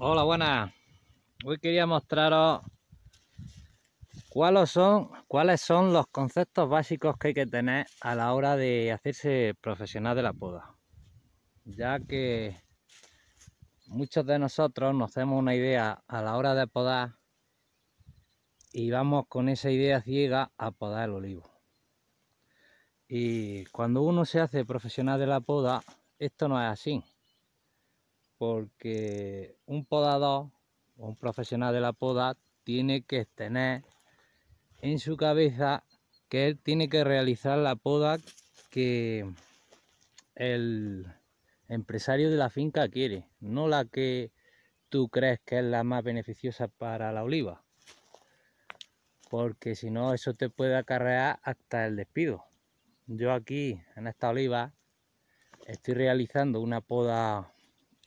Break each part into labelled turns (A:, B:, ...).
A: Hola, buenas. Hoy quería mostraros cuáles son, los conceptos básicos que hay que tener a la hora de hacerse profesional de la poda. Ya que muchos de nosotros nos hacemos una idea a la hora de podar y vamos con esa idea ciega a podar el olivo. Y cuando uno se hace profesional de la poda, esto no es así porque un podador o un profesional de la poda tiene que tener en su cabeza que él tiene que realizar la poda que el empresario de la finca quiere, no la que tú crees que es la más beneficiosa para la oliva. Porque si no, eso te puede acarrear hasta el despido. Yo aquí, en esta oliva, estoy realizando una poda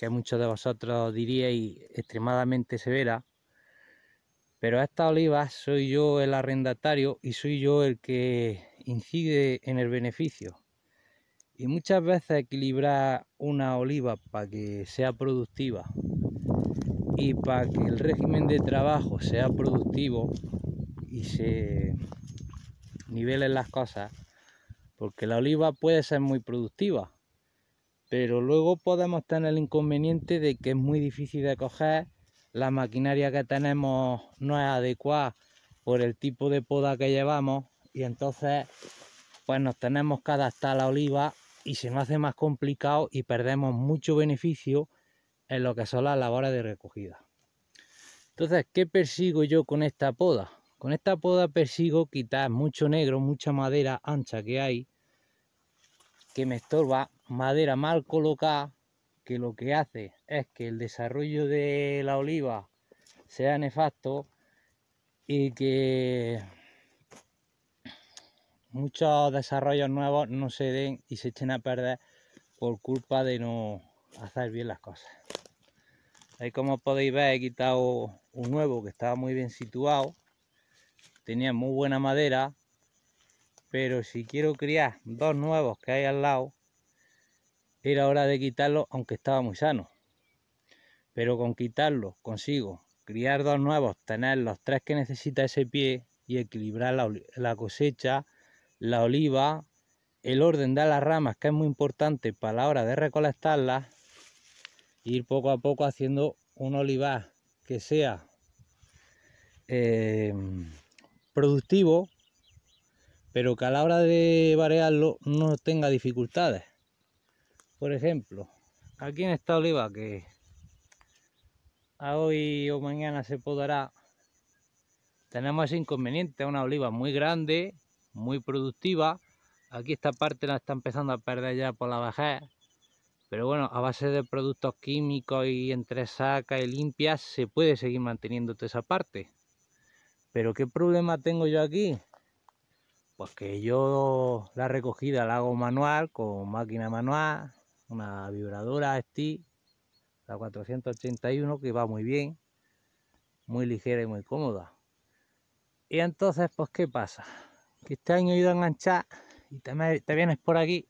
A: que muchos de vosotros diríais extremadamente severa, pero esta oliva soy yo el arrendatario y soy yo el que incide en el beneficio. Y muchas veces equilibrar una oliva para que sea productiva y para que el régimen de trabajo sea productivo y se nivelen las cosas, porque la oliva puede ser muy productiva, pero luego podemos tener el inconveniente de que es muy difícil de coger, la maquinaria que tenemos no es adecuada por el tipo de poda que llevamos y entonces pues nos tenemos que adaptar a la oliva y se nos hace más complicado y perdemos mucho beneficio en lo que son las labores de recogida. Entonces, ¿qué persigo yo con esta poda? Con esta poda persigo quitar mucho negro, mucha madera ancha que hay, que me estorba madera mal colocada que lo que hace es que el desarrollo de la oliva sea nefasto y que muchos desarrollos nuevos no se den y se echen a perder por culpa de no hacer bien las cosas. Ahí como podéis ver he quitado un nuevo que estaba muy bien situado, tenía muy buena madera, pero si quiero criar dos nuevos que hay al lado, era hora de quitarlo aunque estaba muy sano. Pero con quitarlo consigo criar dos nuevos, tener los tres que necesita ese pie y equilibrar la, cosecha, la oliva, el orden de las ramas que es muy importante para la hora de recolectarlas, ir poco a poco haciendo un olivar que sea eh, productivo, pero que a la hora de variarlo no tenga dificultades. Por ejemplo, aquí en esta oliva que hoy o mañana se podará, tenemos ese inconveniente, una oliva muy grande, muy productiva. Aquí esta parte la está empezando a perder ya por la bajada. Pero bueno, a base de productos químicos y entre saca y limpias se puede seguir manteniendo toda esa parte. Pero ¿qué problema tengo yo aquí? Pues que yo la recogida la hago manual, con máquina manual, una vibradora STI, la 481, que va muy bien, muy ligera y muy cómoda. Y entonces, pues, ¿qué pasa? Que este año he ido a enganchar y te, vienes por aquí,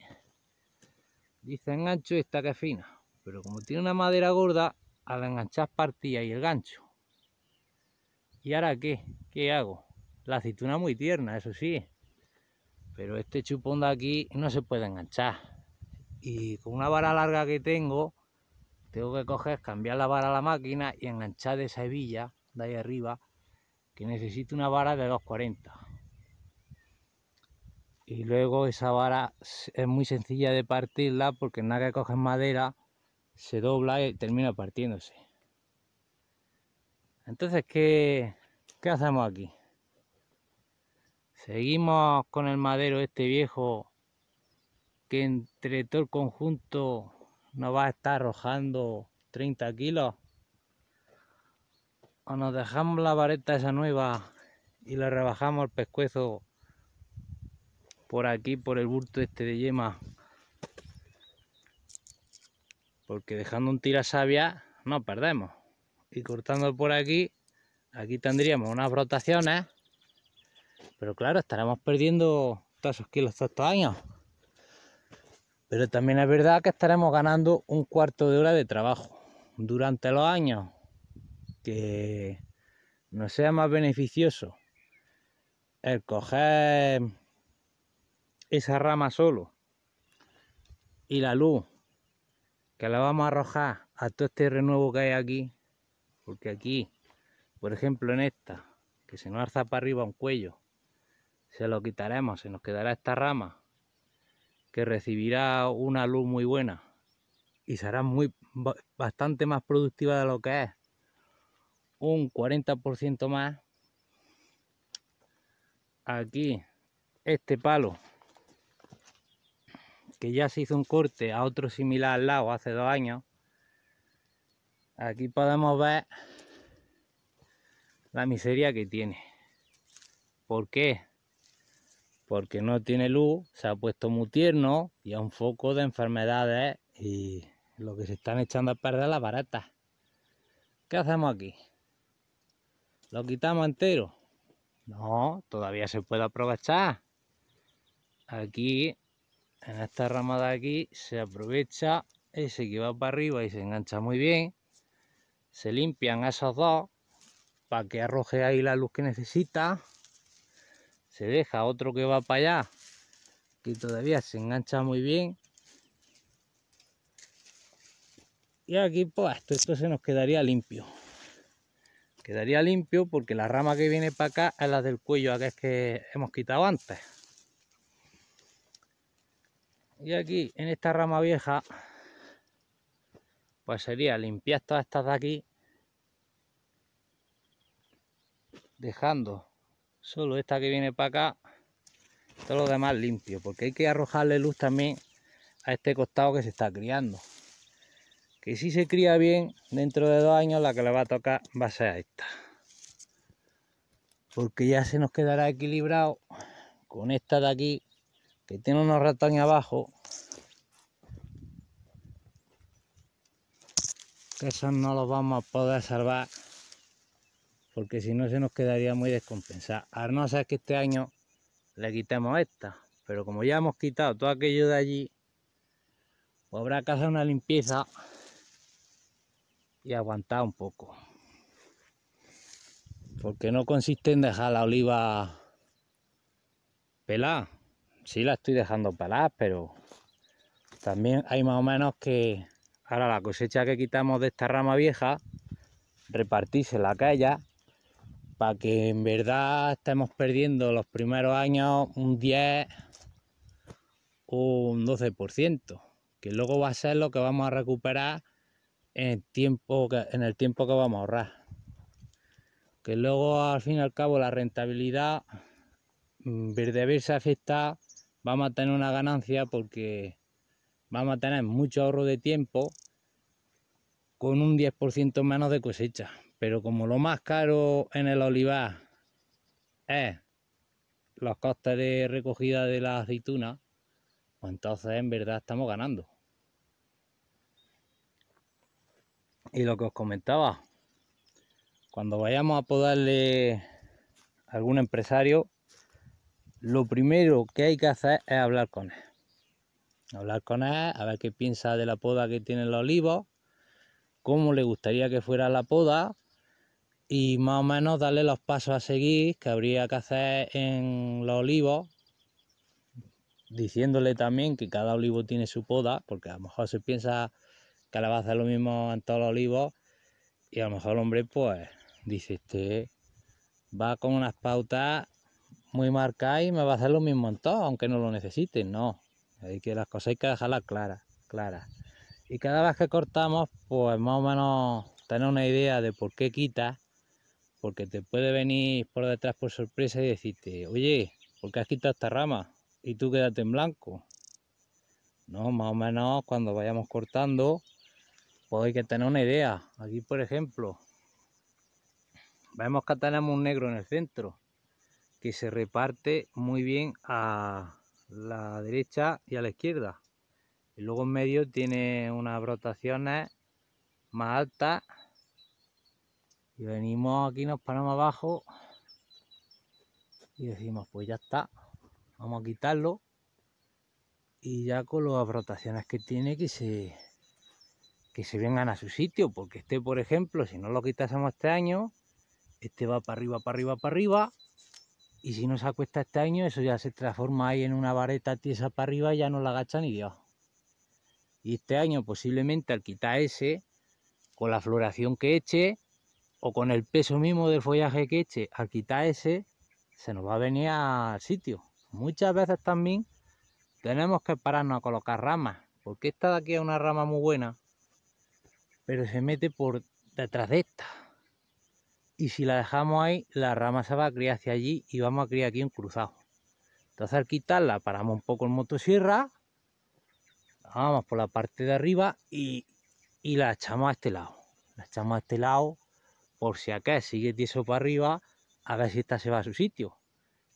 A: dice engancho y está que fina. Pero como tiene una madera gorda, al enganchar partía y el gancho. ¿Y ahora qué? ¿Qué hago? La aceituna muy tierna, eso sí. Pero este chupón de aquí no se puede enganchar y con una vara larga que tengo tengo que coger, cambiar la vara a la máquina y enganchar de esa hebilla de ahí arriba que necesito una vara de 240 y luego esa vara es muy sencilla de partirla porque nada que coges madera se dobla y termina partiéndose entonces ¿qué, qué hacemos aquí? seguimos con el madero este viejo que entre todo el conjunto nos va a estar arrojando 30 kilos o nos dejamos la vareta esa nueva y la rebajamos el pescuezo por aquí por el bulto este de yema porque dejando un tira sabia no perdemos y cortando por aquí aquí tendríamos unas rotaciones pero claro estaremos perdiendo todos esos kilos todos estos años pero también es verdad que estaremos ganando un cuarto de hora de trabajo durante los años, que no sea más beneficioso el coger esa rama solo y la luz que la vamos a arrojar a todo este renuevo que hay aquí, porque aquí, por ejemplo en esta, que se nos alza para arriba un cuello, se lo quitaremos, se nos quedará esta rama que recibirá una luz muy buena y será muy, bastante más productiva de lo que es, un 40% más. Aquí, este palo, que ya se hizo un corte a otro similar al lado hace dos años. Aquí podemos ver la miseria que tiene. ¿Por qué? porque no tiene luz, se ha puesto muy tierno y a un foco de enfermedades y lo que se están echando a perder las baratas. ¿Qué hacemos aquí? ¿Lo quitamos entero? No, todavía se puede aprovechar. Aquí, en esta rama de aquí, se aprovecha ese que va para arriba y se engancha muy bien. Se limpian esos dos para que arroje ahí la luz que necesita se deja otro que va para allá que todavía se engancha muy bien y aquí pues esto, se nos quedaría limpio quedaría limpio porque la rama que viene para acá es la del cuello que es que hemos quitado antes y aquí en esta rama vieja pues sería limpiar todas estas de aquí dejando Solo esta que viene para acá. Todo lo demás limpio. Porque hay que arrojarle luz también a este costado que se está criando. Que si se cría bien, dentro de dos años la que le va a tocar va a ser esta. Porque ya se nos quedará equilibrado con esta de aquí. Que tiene unos ratones abajo. Que esos no los vamos a poder salvar porque si no se nos quedaría muy descompensada. A no ser que este año le quitemos esta, pero como ya hemos quitado todo aquello de allí, pues habrá que hacer una limpieza y aguantar un poco. Porque no consiste en dejar la oliva pelada. Sí la estoy dejando pelada, pero también hay más o menos que ahora la cosecha que quitamos de esta rama vieja, Repartirse la calle para que en verdad estemos perdiendo los primeros años un 10 o un 12%, que luego va a ser lo que vamos a recuperar en el tiempo que, en el tiempo que vamos a ahorrar. Que luego al fin y al cabo la rentabilidad mm, de verse afectada vamos a tener una ganancia porque vamos a tener mucho ahorro de tiempo con un 10% menos de cosecha. Pero como lo más caro en el olivar es los costes de recogida de la aceituna, pues entonces en verdad estamos ganando. Y lo que os comentaba, cuando vayamos a podarle a algún empresario, lo primero que hay que hacer es hablar con él. Hablar con él, a ver qué piensa de la poda que tiene el olivo, cómo le gustaría que fuera la poda, y más o menos darle los pasos a seguir que habría que hacer en los olivos, diciéndole también que cada olivo tiene su poda, porque a lo mejor se piensa que le va a hacer lo mismo en todos los olivos y a lo mejor el hombre pues dice este va con unas pautas muy marcadas y me va a hacer lo mismo en todos, aunque no lo necesite, no, hay que las cosas hay que dejarlas claras, claras. Y cada vez que cortamos, pues más o menos tener una idea de por qué quita porque te puede venir por detrás por sorpresa y decirte, oye, ¿por qué has quitado esta rama? Y tú quédate en blanco. No, más o menos cuando vayamos cortando, pues hay que tener una idea. Aquí, por ejemplo, vemos que tenemos un negro en el centro, que se reparte muy bien a la derecha y a la izquierda. Y luego en medio tiene unas rotaciones más altas y venimos aquí, nos paramos abajo y decimos, pues ya está, vamos a quitarlo. Y ya con las rotaciones que tiene que se, que se vengan a su sitio, porque este, por ejemplo, si no lo quitásemos este año, este va para arriba, para arriba, para arriba, y si no se acuesta este año, eso ya se transforma ahí en una vareta tiesa para arriba y ya no la agachan ni Dios. Y este año posiblemente al quitar ese, con la floración que eche, o con el peso mismo del follaje que eche, al quitar ese, se nos va a venir al sitio. Muchas veces también tenemos que pararnos a colocar ramas, porque esta de aquí es una rama muy buena, pero se mete por detrás de esta. Y si la dejamos ahí, la rama se va a criar hacia allí y vamos a criar aquí un cruzado. Entonces al quitarla, paramos un poco el motosierra, vamos por la parte de arriba y, y la echamos a este lado. La echamos a este lado por si acá sigue tieso para arriba, a ver si esta se va a su sitio.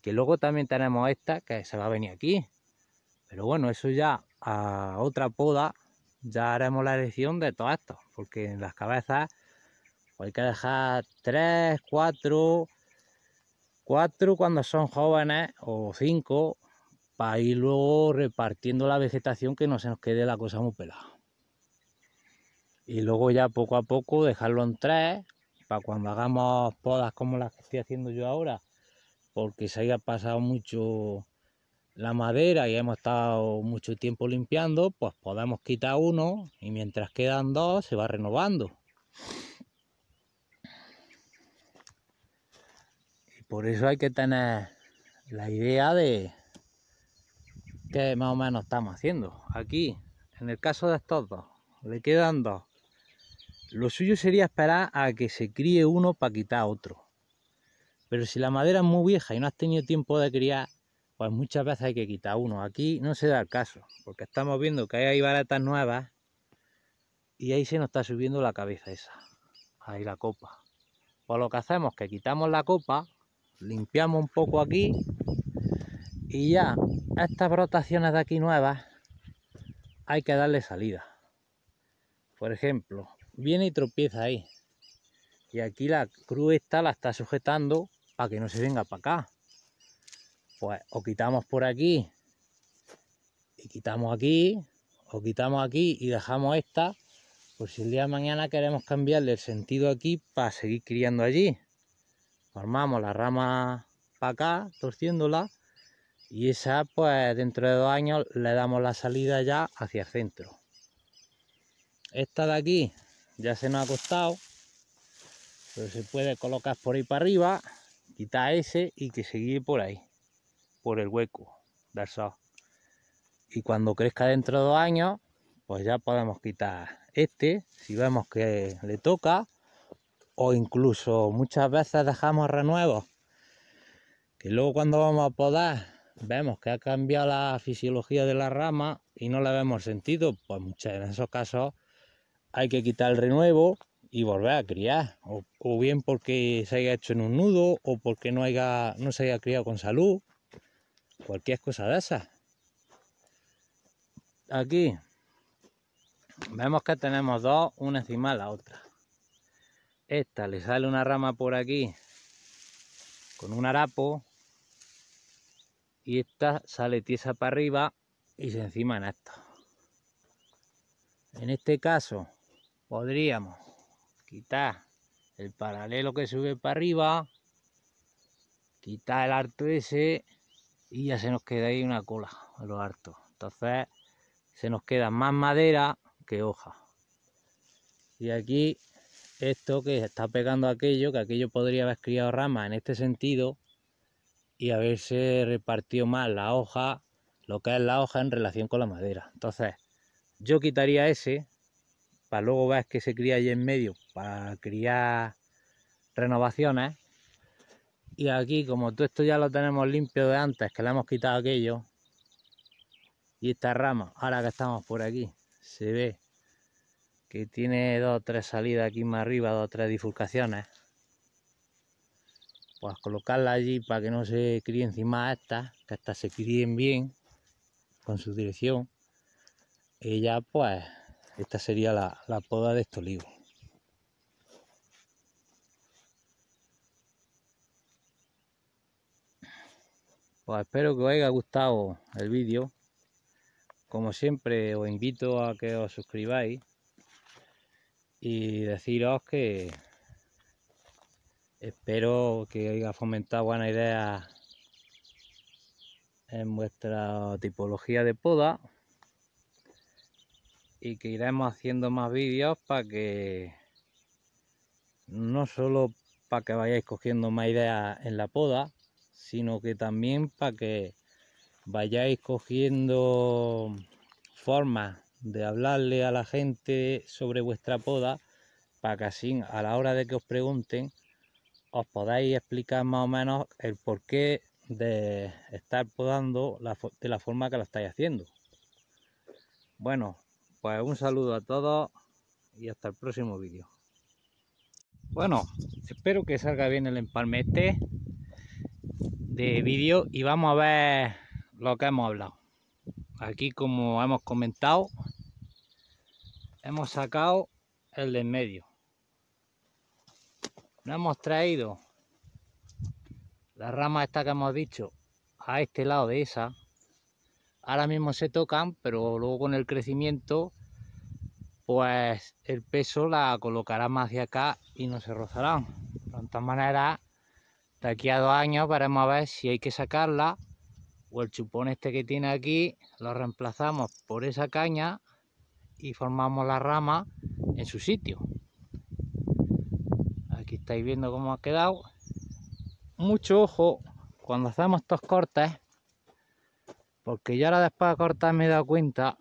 A: Que luego también tenemos esta que se va a venir aquí. Pero bueno, eso ya a otra poda ya haremos la elección de todo esto. Porque en las cabezas pues hay que dejar tres, cuatro... ...cuatro cuando son jóvenes o cinco... para ir luego repartiendo la vegetación que no se nos quede la cosa muy pelada. Y luego ya poco a poco dejarlo en tres para cuando hagamos podas como las que estoy haciendo yo ahora, porque se haya pasado mucho la madera y hemos estado mucho tiempo limpiando, pues podemos quitar uno y mientras quedan dos se va renovando. Y por eso hay que tener la idea de qué más o menos estamos haciendo. Aquí, en el caso de estos dos, le quedan dos. Lo suyo sería esperar a que se críe uno para quitar otro. Pero si la madera es muy vieja y no has tenido tiempo de criar, pues muchas veces hay que quitar uno. Aquí no se da el caso, porque estamos viendo que hay baratas nuevas y ahí se nos está subiendo la cabeza esa. Ahí la copa. Pues lo que hacemos es que quitamos la copa, limpiamos un poco aquí y ya estas rotaciones de aquí nuevas hay que darle salida. Por ejemplo, viene y tropieza ahí. Y aquí la cruz esta la está sujetando para que no se venga para acá. Pues o quitamos por aquí y quitamos aquí, o quitamos aquí y dejamos esta, por pues si el día de mañana queremos cambiarle el sentido aquí para seguir criando allí. Formamos la rama para acá, torciéndola, y esa pues dentro de dos años le damos la salida ya hacia el centro. Esta de aquí ya se nos ha costado, pero se puede colocar por ahí para arriba, quitar ese y que se por ahí, por el hueco verso Y cuando crezca dentro de dos años, pues ya podemos quitar este, si vemos que le toca, o incluso muchas veces dejamos renuevo. que luego cuando vamos a podar vemos que ha cambiado la fisiología de la rama y no la vemos sentido, pues muchas en esos casos hay que quitar el renuevo y volver a criar, o, bien porque se haya hecho en un nudo, o porque no, haya, no se haya criado con salud, cualquier cosa de esas. Aquí vemos que tenemos dos, una encima de la otra. Esta le sale una rama por aquí con un harapo, y esta sale tiesa para arriba y se encima en esto. En este caso, podríamos quitar el paralelo que sube para arriba, quitar el harto ese y ya se nos queda ahí una cola a los hartos. Entonces se nos queda más madera que hoja. Y aquí esto que está pegando aquello, que aquello podría haber criado ramas en este sentido y haberse repartido más la hoja, lo que es la hoja en relación con la madera. Entonces yo quitaría ese luego ver que se cría allí en medio, para criar renovaciones. Y aquí, como todo esto ya lo tenemos limpio de antes, que le hemos quitado aquello, y esta rama, ahora que estamos por aquí, se ve que tiene dos o tres salidas aquí más arriba, dos o tres bifurcaciones. Pues colocarla allí para que no se críe encima estas, que estas se críen bien con su dirección. Y ya pues esta sería la, poda de este Pues espero que os haya gustado el vídeo. Como siempre os invito a que os suscribáis y deciros que espero que haya fomentado buena idea en vuestra tipología de poda y que iremos haciendo más vídeos para que no solo para que vayáis cogiendo más ideas en la poda, sino que también para que vayáis cogiendo formas de hablarle a la gente sobre vuestra poda, para que así a la hora de que os pregunten os podáis explicar más o menos el porqué de estar podando de la forma que lo estáis haciendo. Bueno, pues un saludo a todos y hasta el próximo vídeo. Bueno, espero que salga bien el empalme este de vídeo y vamos a ver lo que hemos hablado. Aquí como hemos comentado, hemos sacado el de en medio. No hemos traído la rama esta que hemos dicho a este lado de esa ahora mismo se tocan, pero luego con el crecimiento, pues el peso la colocará más hacia acá y no se rozarán. De todas manera, de aquí a dos años veremos a ver si hay que sacarla o el chupón este que tiene aquí lo reemplazamos por esa caña y formamos la rama en su sitio. Aquí estáis viendo cómo ha quedado. Mucho ojo, cuando hacemos estos cortes, porque ya ahora después de cortar me he dado cuenta,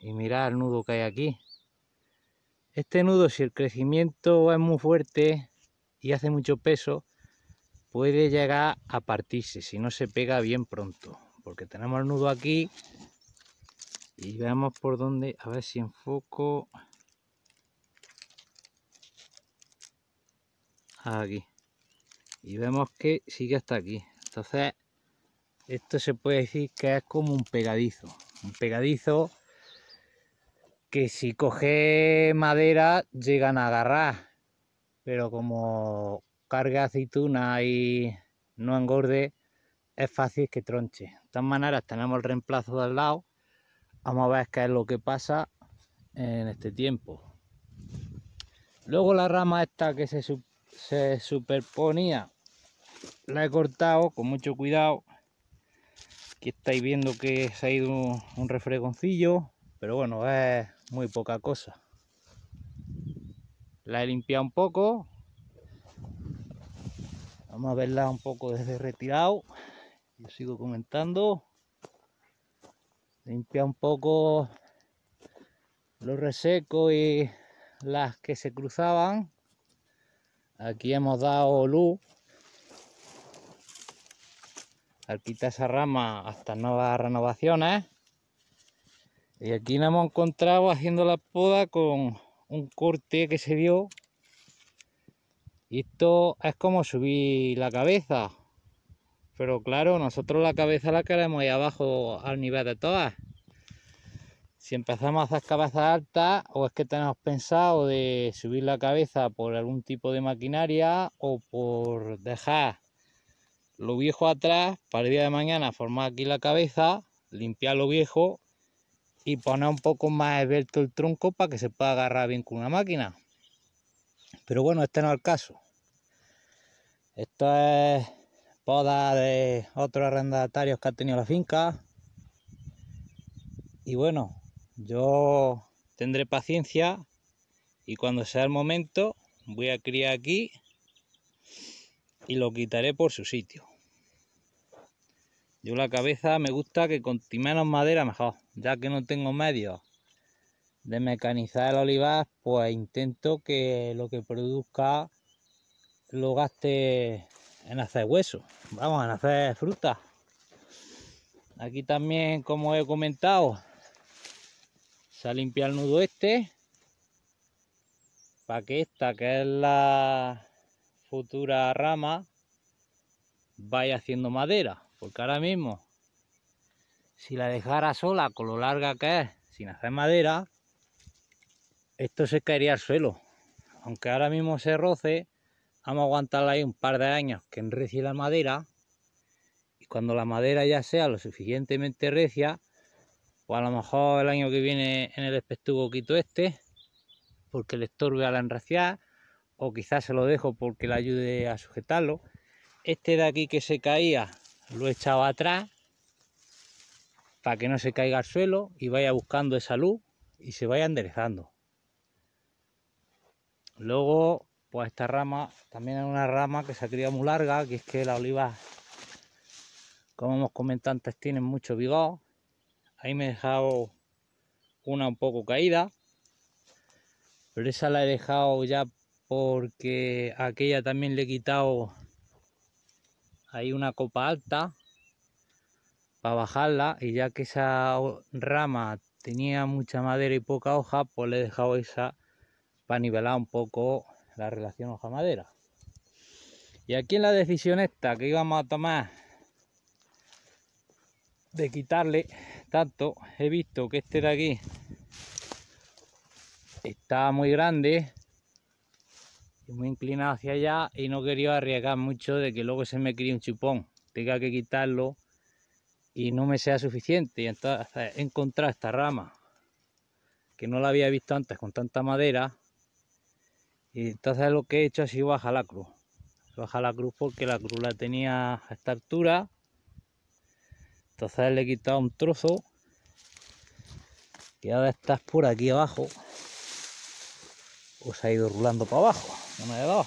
A: y mirad el nudo que hay aquí. Este nudo, si el crecimiento es muy fuerte y hace mucho peso, puede llegar a partirse si no se pega bien pronto. Porque tenemos el nudo aquí y vemos por dónde, a ver si enfoco. Aquí. Y vemos que sigue hasta aquí. Entonces esto se puede decir que es como un pegadizo. Un pegadizo que si coge madera llegan a agarrar. Pero como carga aceituna y no engorde, es fácil que tronche. De todas maneras tenemos el reemplazo de al lado. Vamos a ver qué es lo que pasa en este tiempo. Luego la rama esta que se superponía la he cortado con mucho cuidado Aquí estáis viendo que se ha ido un, refregoncillo, pero bueno, es muy poca cosa. La he limpiado un poco. Vamos a verla un poco desde retirado. Yo sigo comentando. Limpia un poco los resecos y las que se cruzaban. Aquí hemos dado luz al esa rama hasta nuevas renovaciones y aquí nos hemos encontrado haciendo la poda con un corte que se dio y esto es como subir la cabeza pero claro nosotros la cabeza la queremos ahí abajo al nivel de todas si empezamos a hacer cabeza altas o es que tenemos pensado de subir la cabeza por algún tipo de maquinaria o por dejar lo viejo atrás, para el día de mañana formar aquí la cabeza, limpiar lo viejo y poner un poco más esbelto el tronco para que se pueda agarrar bien con una máquina. Pero bueno, este no es el caso. Esto es poda de otros arrendatarios que ha tenido la finca. Y bueno, yo tendré paciencia y cuando sea el momento voy a criar aquí y lo quitaré por su sitio. Yo la cabeza me gusta que con menos madera mejor, ya que no tengo medios de mecanizar el olivar, pues intento que lo que produzca lo gaste en hacer hueso, vamos, en hacer fruta. Aquí también, como he comentado, se limpiado el nudo este, para que esta, que es la futura rama vaya haciendo madera. Porque ahora mismo, si la dejara sola con lo larga que es, sin hacer madera, esto se caería al suelo. Aunque ahora mismo se roce, vamos a aguantarla ahí un par de años que enrecie la madera. Y cuando la madera ya sea lo suficientemente recia, o pues a lo mejor el año que viene en el espestugo quito este, porque le estorbe la enreciar o quizás se lo dejo porque le ayude a sujetarlo. Este de aquí que se caía lo he echado atrás para que no se caiga al suelo y vaya buscando esa luz y se vaya enderezando. Luego, pues esta rama también es una rama que se ha criado muy larga, que es que la oliva como hemos comentado antes, tienen mucho vigor. Ahí me he dejado una un poco caída, pero esa la he dejado ya porque aquella también le he quitado ahí una copa alta para bajarla y ya que esa rama tenía mucha madera y poca hoja pues le he dejado esa para nivelar un poco la relación hoja-madera y aquí en la decisión esta que íbamos a tomar de quitarle tanto he visto que este de aquí está muy grande muy inclinado hacia allá y no quería arriesgar mucho de que luego se me críe un chupón, tenga que quitarlo y no me sea suficiente. Y entonces he encontrado esta rama que no la había visto antes con tanta madera. Y entonces lo que he hecho ha sido bajar la cruz. baja la cruz porque la cruz la tenía a esta altura. Entonces le he quitado un trozo. Y ahora estás por aquí abajo. se ha ido rulando para abajo. No me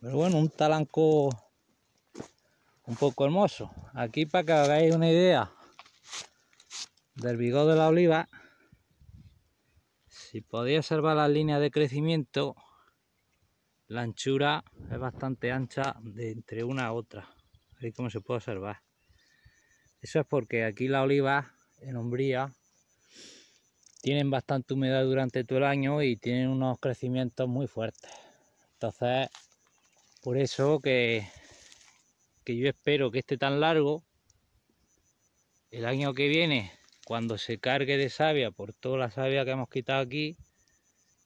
A: Pero bueno, un talanco un poco hermoso. Aquí para que hagáis una idea del vigor de la oliva, si podéis observar las líneas de crecimiento, la anchura es bastante ancha de entre una a otra. Así como se puede observar. Eso es porque aquí la oliva en Umbría tienen bastante humedad durante todo el año y tienen unos crecimientos muy fuertes. Entonces, por eso que, que yo espero que esté tan largo, el año que viene, cuando se cargue de savia por toda la savia que hemos quitado aquí,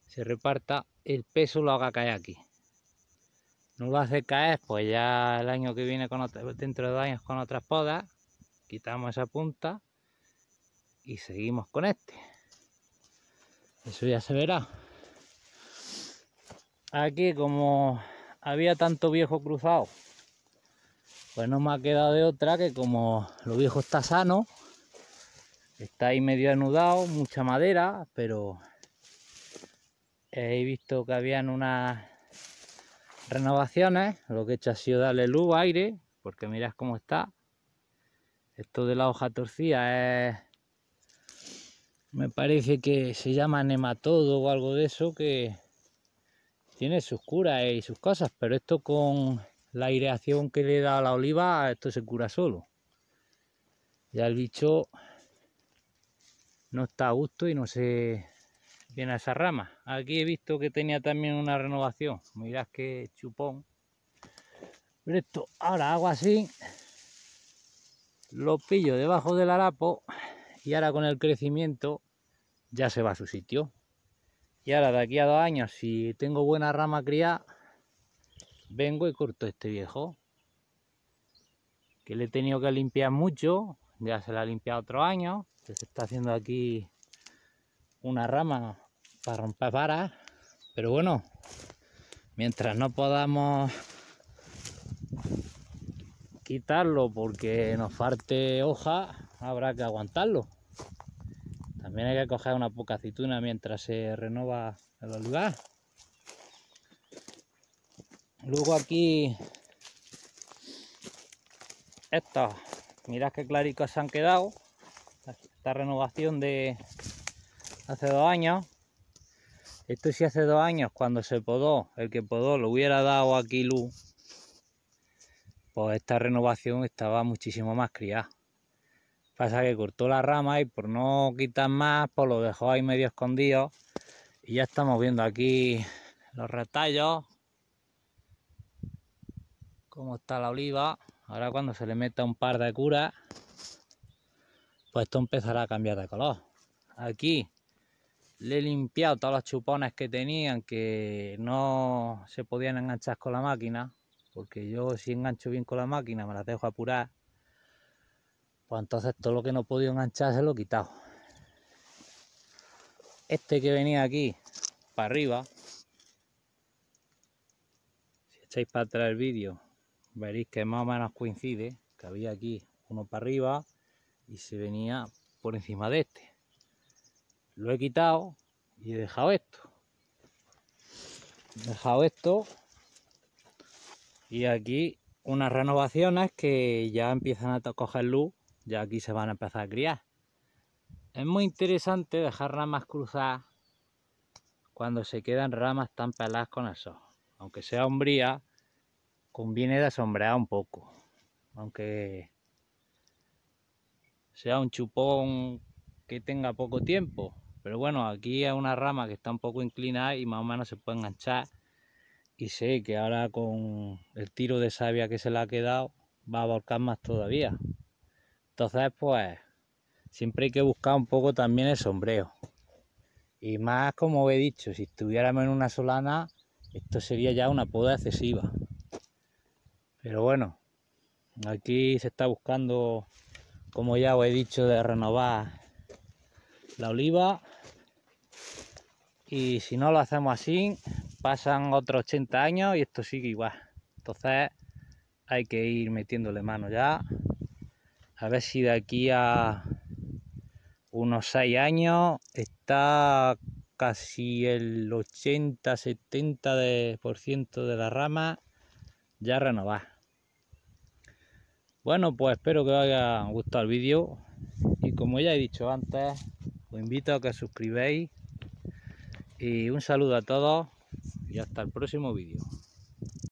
A: se reparta, el peso lo haga caer aquí. No lo hace caer, pues ya el año que viene, con dentro de dos años con otras podas, quitamos esa punta y seguimos con este. Eso ya se verá. Aquí como había tanto viejo cruzado, pues no me ha quedado de otra que como lo viejo está sano, está ahí medio anudado, mucha madera, pero he visto que habían unas renovaciones, lo que he hecho ha sido darle luz, aire, porque miras cómo está. Esto de la hoja torcida es me parece que se llama nematodo o algo de eso, que tiene sus curas y sus cosas, pero esto con la aireación que le da a la oliva, esto se cura solo. Ya el bicho no está a gusto y no se viene a esa rama. Aquí he visto que tenía también una renovación. Mirad qué chupón. Pero esto, ahora hago así, lo pillo debajo del harapo y ahora con el crecimiento ya se va a su sitio. Y ahora de aquí a dos años, si tengo buena rama criada, vengo y corto este viejo. Que le he tenido que limpiar mucho, ya se la ha limpiado otro año. Se está haciendo aquí una rama para romper varas. Pero bueno, mientras no podamos quitarlo porque nos falte hoja, habrá que aguantarlo. También hay que coger una poca aceituna mientras se renova el lugar Luego aquí... esto, mirad qué claricos se han quedado. Esta renovación de hace dos años. Esto sí hace dos años, cuando se podó, el que podó lo hubiera dado aquí luz, pues esta renovación estaba muchísimo más criada. Pasa que cortó la rama y por no quitar más, pues lo dejó ahí medio escondido. Y ya estamos viendo aquí los retallos. Cómo está la oliva. Ahora cuando se le meta un par de curas, pues esto empezará a cambiar de color. Aquí le he limpiado todos los chupones que tenían que no se podían enganchar con la máquina porque yo si engancho bien con la máquina me las dejo apurar pues entonces todo lo que no podía enganchar se lo he quitado. Este que venía aquí para arriba, si echáis para atrás el vídeo, veréis que más o menos coincide, que había aquí uno para arriba y se venía por encima de este. Lo he quitado y he dejado esto. He dejado esto y aquí unas renovaciones que ya empiezan a coger luz ya aquí se van a empezar a criar. Es muy interesante dejar ramas cruzadas cuando se quedan ramas tan peladas con el sol. Aunque sea hombría, conviene de asombrar un poco. Aunque sea un chupón que tenga poco tiempo. Pero bueno, aquí es una rama que está un poco inclinada y más o menos se puede enganchar. Y sé que ahora con el tiro de savia que se le ha quedado va a volcar más todavía. Entonces, pues, siempre hay que buscar un poco también el sombreo. Y más como he dicho, si estuviéramos en una solana, esto sería ya una poda excesiva. Pero bueno, aquí se está buscando, como ya os he dicho, de renovar la oliva. Y si no lo hacemos así, pasan otros 80 años y esto sigue igual. Entonces hay que ir metiéndole mano ya a ver si de aquí a unos 6 años está casi el 80-70% de, la rama ya renovada. Bueno, pues espero que os haya gustado el vídeo y como ya he dicho antes, os invito a que suscribáis y un saludo a todos y hasta el próximo vídeo.